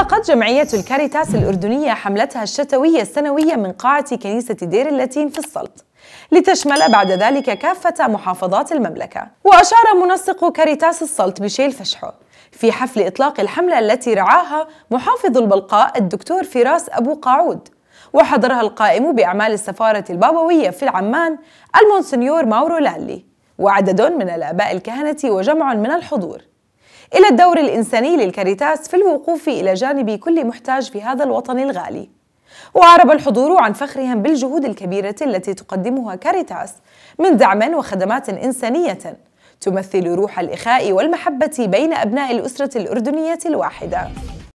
أطلقت جمعية الكاريتاس الأردنية حملتها الشتوية السنوية من قاعة كنيسة دير اللاتين في السلط لتشمل بعد ذلك كافة محافظات المملكة وأشار منسق كاريتاس السلط ميشيل فشحو في حفل إطلاق الحملة التي رعاها محافظ البلقاء الدكتور فراس أبو قاعود وحضرها القائم بأعمال السفارة البابوية في العمان المونسنيور ماورو لالي وعدد من الآباء الكهنة وجمع من الحضور إلى الدور الإنساني للكاريتاس في الوقوف إلى جانب كل محتاج في هذا الوطن الغالي وأعرب الحضور عن فخرهم بالجهود الكبيرة التي تقدمها كاريتاس من دعم وخدمات إنسانية تمثل روح الإخاء والمحبة بين أبناء الأسرة الأردنية الواحدة